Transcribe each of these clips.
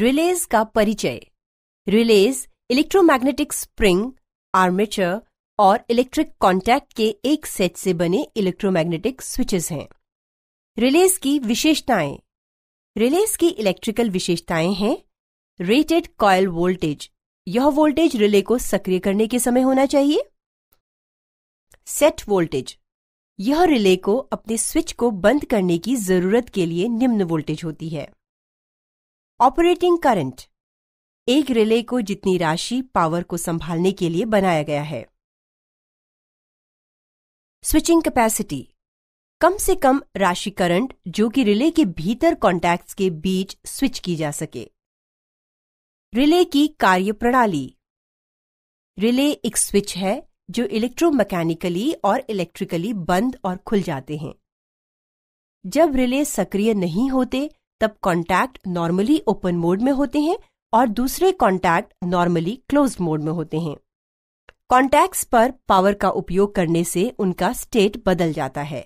release का परिचय relays electromagnetic spring armature और इलेक्ट्रिक कॉन्टैक्ट के एक सेट से बने इलेक्ट्रोमैग्नेटिक स्विचेस हैं रिलेज की विशेषताएं रिलेज की इलेक्ट्रिकल विशेषताएं हैं रेटेड कॉयल वोल्टेज यह वोल्टेज रिले को सक्रिय करने के समय होना चाहिए सेट वोल्टेज यह रिले को अपने स्विच को बंद करने की जरूरत के लिए निम्न वोल्टेज होती है ऑपरेटिंग करंट एक रिले को जितनी राशि पावर को संभालने के लिए बनाया गया है स्विचिंग कैपेसिटी कम से कम राशि करंट जो कि रिले के भीतर कॉन्टैक्ट्स के बीच स्विच की जा सके रिले की कार्य प्रणाली रिले एक स्विच है जो इलेक्ट्रोमैकेनिकली और इलेक्ट्रिकली बंद और खुल जाते हैं जब रिले सक्रिय नहीं होते तब कॉन्टैक्ट नॉर्मली ओपन मोड में होते हैं और दूसरे कॉन्टैक्ट नॉर्मली क्लोज मोड में होते हैं कॉन्टैक्ट्स पर पावर का उपयोग करने से उनका स्टेट बदल जाता है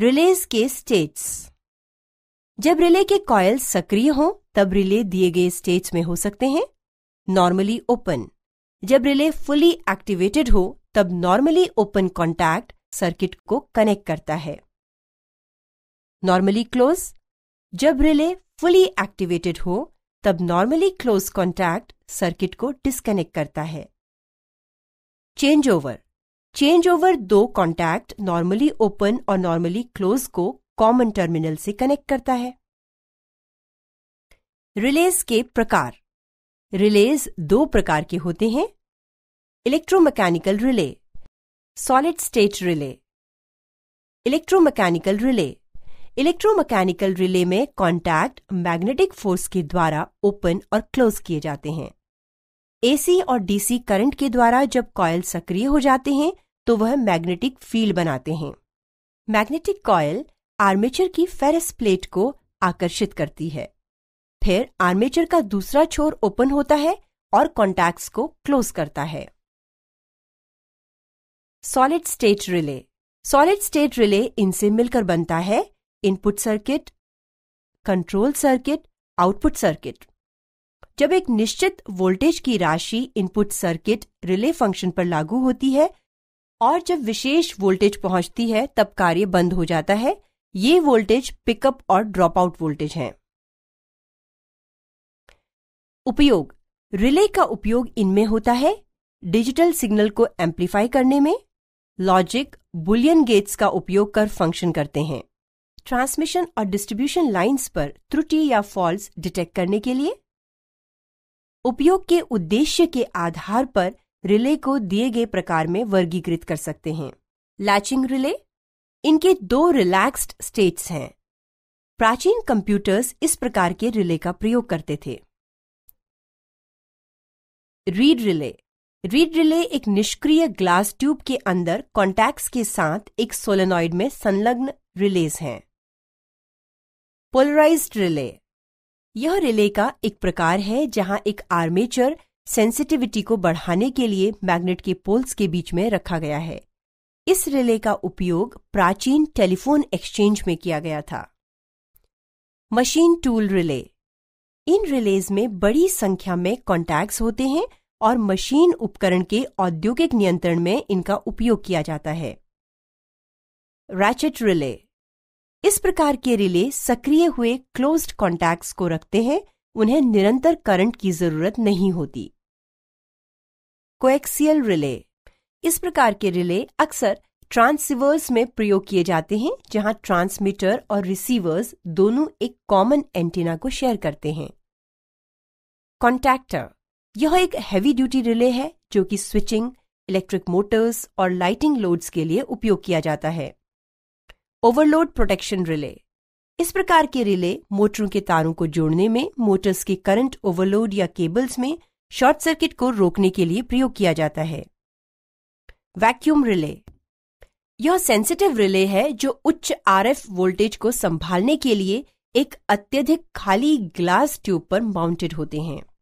रिलेज के स्टेट्स जब रिले के कॉयल सक्रिय हों तब रिले दिए गए स्टेट्स में हो सकते हैं नॉर्मली ओपन जब रिले फुली एक्टिवेटेड हो तब नॉर्मली ओपन कॉन्टैक्ट सर्किट को कनेक्ट करता है नॉर्मली क्लोज जब रिले फुली एक्टिवेटेड हो तब नॉर्मली क्लोज कॉन्टैक्ट सर्किट को डिस्कनेक्ट करता है चेंज ओवर चेंज ओवर दो कॉन्टैक्ट नॉर्मली ओपन और नॉर्मली क्लोज को कॉमन टर्मिनल से कनेक्ट करता है रिलेज के प्रकार रिलेज दो प्रकार के होते हैं electromechanical relay solid state relay electromechanical relay electromechanical relay में कॉन्टैक्ट मैग्नेटिक फोर्स के द्वारा ओपन और क्लोज किए जाते हैं एसी और डीसी करंट के द्वारा जब कॉयल सक्रिय हो जाते हैं तो वह मैग्नेटिक फील्ड बनाते हैं मैग्नेटिक कॉयल आर्मेचर की फेरस प्लेट को आकर्षित करती है फिर आर्मेचर का दूसरा छोर ओपन होता है और कॉन्टैक्ट्स को क्लोज करता है solid state relay solid state relay इनसे मिलकर बनता है input circuit control circuit output circuit जब एक निश्चित वोल्टेज की राशि इनपुट सर्किट रिले फंक्शन पर लागू होती है और जब विशेष वोल्टेज पहुंचती है तब कार्य बंद हो जाता है ये वोल्टेज पिकअप और ड्रॉप आउट वोल्टेज हैं उपयोग रिले का उपयोग इनमें होता है डिजिटल सिग्नल को एम्पलीफाई करने में लॉजिक बुलियन गेट्स का उपयोग कर फंक्शन करते हैं ट्रांसमिशन और डिस्ट्रीब्यूशन लाइंस पर त्रुटि या फॉल्स डिटेक्ट करने के लिए उपयोग के उद्देश्य के आधार पर रिले को दिए गए प्रकार में वर्गीकृत कर सकते हैं लैचिंग रिले इनके दो रिलैक्स्ड स्टेट्स हैं प्राचीन कंप्यूटर्स इस प्रकार के रिले का प्रयोग करते थे रीड रिले रीड रिले एक निष्क्रिय ग्लास ट्यूब के अंदर कॉन्टैक्ट्स के साथ एक सोलेनॉइड में संलग्न रिलेज हैं पोलराइज्ड रिले यह रिले का एक प्रकार है जहां एक आर्मेचर सेंसिटिविटी को बढ़ाने के लिए मैग्नेट के पोल्स के बीच में रखा गया है इस रिले का उपयोग प्राचीन टेलीफोन एक्सचेंज में किया गया था मशीन टूल रिले इन रिलेज में बड़ी संख्या में कॉन्टैक्ट होते हैं और मशीन उपकरण के औद्योगिक नियंत्रण में इनका उपयोग किया जाता है रैचेट रिले इस प्रकार के रिले सक्रिय हुए क्लोज्ड कॉन्टैक्ट्स को रखते हैं उन्हें निरंतर करंट की जरूरत नहीं होती कोएक्सियल रिले इस प्रकार के रिले अक्सर ट्रांसिवर्स में प्रयोग किए जाते हैं जहां ट्रांसमीटर और रिसीवर्स दोनों एक कॉमन एंटीना को शेयर करते हैं कॉन्टैक्टर यह एक हैवी ड्यूटी रिले है जो कि स्विचिंग इलेक्ट्रिक मोटर्स और लाइटिंग लोड्स के लिए उपयोग किया जाता है ओवरलोड प्रोटेक्शन रिले इस प्रकार के रिले मोटरों के तारों को जोड़ने में मोटर्स के करंट ओवरलोड या केबल्स में शॉर्ट सर्किट को रोकने के लिए प्रयोग किया जाता है वैक्यूम रिले यह सेंसिटिव रिले है जो उच्च आरएफ वोल्टेज को संभालने के लिए एक अत्यधिक खाली ग्लास ट्यूब पर माउंटेड होते हैं